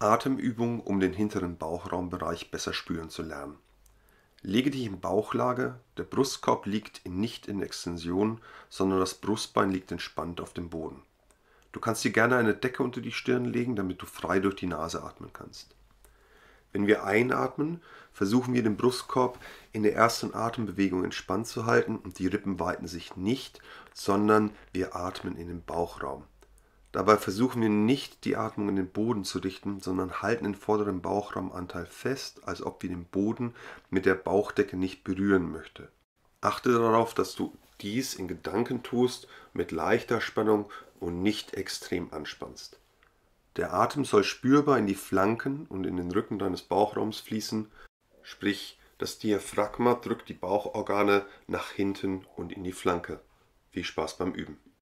Atemübung, um den hinteren Bauchraumbereich besser spüren zu lernen. Lege dich in Bauchlage, der Brustkorb liegt nicht in Extension, sondern das Brustbein liegt entspannt auf dem Boden. Du kannst dir gerne eine Decke unter die Stirn legen, damit du frei durch die Nase atmen kannst. Wenn wir einatmen, versuchen wir den Brustkorb in der ersten Atembewegung entspannt zu halten und die Rippen weiten sich nicht, sondern wir atmen in den Bauchraum. Dabei versuchen wir nicht, die Atmung in den Boden zu richten, sondern halten den vorderen Bauchraumanteil fest, als ob wir den Boden mit der Bauchdecke nicht berühren möchten. Achte darauf, dass du dies in Gedanken tust, mit leichter Spannung und nicht extrem anspannst. Der Atem soll spürbar in die Flanken und in den Rücken deines Bauchraums fließen, sprich, das Diaphragma drückt die Bauchorgane nach hinten und in die Flanke. Viel Spaß beim Üben!